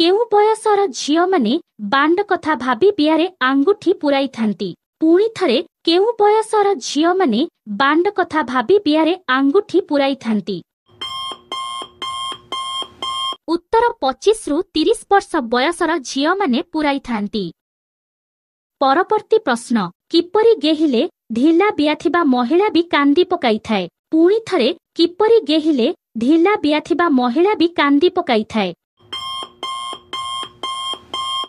କେଉଁ ବୟସର ଝିଅମାନେ ବାଣ୍ଡ କଥା ଭାବି ବିଆରେ ଆଙ୍ଗୁଠି ପୁରାଇଥାନ୍ତି ପୁଣି ଥରେ କେଉଁ ବୟସର ଝିଅମାନେ ବାଣ୍ଡ କଥା ଭାବି ବିଆରେ ଆଙ୍ଗୁଠି ପୁରାଇଥାନ୍ତି ଉତ୍ତର ପଚିଶରୁ ତିରିଶ ବର୍ଷ ବୟସର ଝିଅମାନେ ପୁରାଇଥାନ୍ତି ପରବର୍ତ୍ତୀ ପ୍ରଶ୍ନ କିପରି ଗେହିଲେ ଢିଲା ବିଆଥିବା ମହିଳା ବି କାନ୍ଦି ପକାଇଥାଏ ପୁଣି ଥରେ କିପରି ଗେହିଲେ ଢିଲା ବିଆଥିବା ମହିଳା ବି କାନ୍ଦି ପକାଇଥାଏ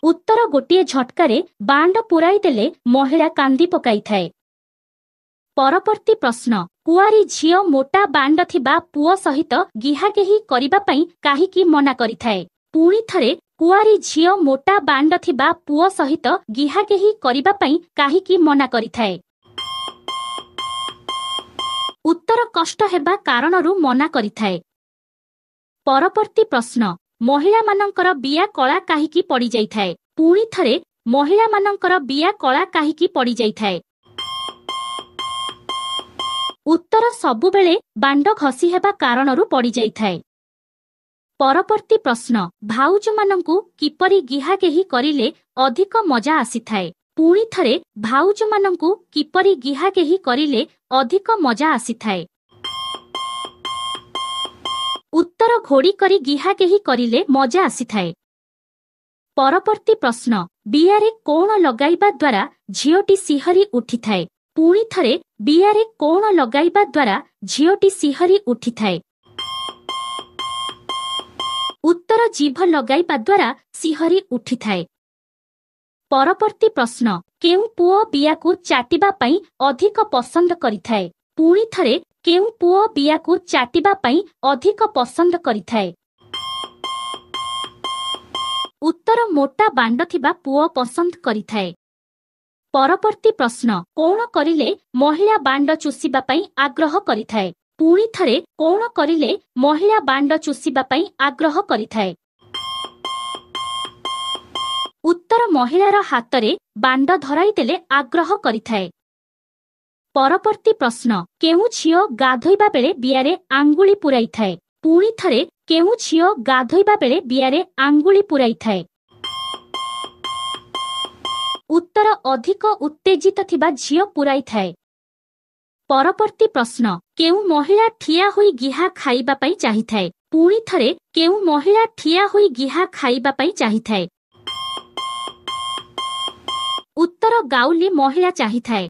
ଉତ୍ତର ଗୋଟିଏ ଝଟକାରେ ବାଣ୍ଡ ପୂରାଇଦେଲେ ମହିଳା କାନ୍ଦି ପକାଇଥାଏ ପରବର୍ତ୍ତୀ ପ୍ରଶ୍ନ କୁଆରୀ ଝିଅ ମୋଟା ବାଣ୍ଡ ଥିବା ପୁଅ ସହିତ ଗିହାଗେହି କରିବା ପାଇଁ କାହିଁକି ମନା କରିଥାଏ ପୁଣି ଥରେ କୁଆରୀ ଝିଅ ମୋଟା ବାଣ୍ଡ ଥିବା ପୁଅ ସହିତ ଗିହାଗେହି କରିବା ପାଇଁ କାହିଁକି ମନା କରିଥାଏ ଉତ୍ତର କଷ୍ଟ ହେବା କାରଣରୁ ମନା କରିଥାଏ ପରବର୍ତ୍ତୀ ପ୍ରଶ୍ନ ମହିଳାମାନଙ୍କର ବିଆ କଳା କାହିଁକି ପଡ଼ିଯାଇଥାଏ ପୁଣି ଥରେ ମହିଳାମାନଙ୍କର ବିଆ କଳା କାହିଁକି ପଡ଼ିଯାଇଥାଏ ଉତ୍ତର ସବୁବେଳେ ବାଣ୍ଡ ଘଷି ହେବା କାରଣରୁ ପଡ଼ିଯାଇଥାଏ ପରବର୍ତ୍ତୀ ପ୍ରଶ୍ନ ଭାଉଜମାନଙ୍କୁ କିପରି ଗିହା କେହି କରିଲେ ଅଧିକ ମଜା ଆସିଥାଏ ପୁଣି ଥରେ ଭାଉଜମାନଙ୍କୁ କିପରି ଗିହା କେହି କରିଲେ ଅଧିକ ମଜା ଆସିଥାଏ ଖୋଡ଼ି କରି ଗିହା କେହି କରିଲେ ମଜା ଆସିଥାଏ ପରବର୍ତ୍ତୀ ପ୍ରଶ୍ନ ବିଆରେ କୋଣ ଲଗାଇବା ଦ୍ୱାରା ଝିଅଟି ସିହରି ଉଠିଥାଏ ପୁଣି ଥରେ ବିଆରେ କୋଣ ଲଗାଇବା ଦ୍ୱାରା ଝିଅଟି ସିହରି ଉଠିଥାଏ ଉତ୍ତର ଜିଭ ଲଗାଇବା ଦ୍ୱାରା ସିହରି ଉଠିଥାଏ ପରବର୍ତ୍ତୀ ପ୍ରଶ୍ନ କେଉଁ ପୁଅ ବିଆକୁ ଚାଟିବା ପାଇଁ ଅଧିକ ପସନ୍ଦ କରିଥାଏ ପୁଣି ଥରେ କେଉଁ ପୁଅ ବିଆକୁ ଚାଟିବା ପାଇଁ ଅଧିକ ପସନ୍ଦ କରିଥାଏ ଉତ୍ତର ମୋଟା ବାଣ୍ଡ ଥିବା ପୁଅ ପସନ୍ଦ କରିଥାଏ ପରବର୍ତ୍ତୀ ପ୍ରଶ୍ନ କ'ଣ କରିଲେ ମହିଳା ବାଣ୍ଡ ଚୁଷିବା ପାଇଁ ଆଗ୍ରହ କରିଥାଏ ପୁଣି ଥରେ କ'ଣ କରିଲେ ମହିଳା ବାଣ୍ଡ ଚୁଷିବା ପାଇଁ ଆଗ୍ରହ କରିଥାଏ ଉତ୍ତର ମହିଳାର ହାତରେ ବାଣ୍ଡ ଧରାଇଦେଲେ ଆଗ୍ରହ କରିଥାଏ ପରବର୍ତ୍ତୀ ପ୍ରଶ୍ନ କେଉଁ ଝିଅ ଗାଧୋଇବା ବେଳେ ବିଆରେ ଆଙ୍ଗୁଳି ପୂରାଇଥାଏ ପୁଣି ଥରେ କେଉଁ ଝିଅ ଗାଧୋଇବା ବେଳେ ବିଆରେ ଆଙ୍ଗୁଳି ପୂରାଇଥାଏ ଉତ୍ତର ଅଧିକ ଉତ୍ତେଜିତ ଥିବା ଝିଅ ପୂରାଇଥାଏ ପରବର୍ତ୍ତୀ ପ୍ରଶ୍ନ କେଉଁ ମହିଳା ଠିଆ ହୋଇ ଗିହା ଖାଇବା ପାଇଁ ଚାହିଁଥାଏ ପୁଣି ଥରେ କେଉଁ ମହିଳା ଠିଆ ହୋଇ ଗିହା ଖାଇବା ପାଇଁ ଚାହିଁଥାଏ ଉତ୍ତର ଗାଉଲି ମହିଳା ଚାହିଁଥାଏ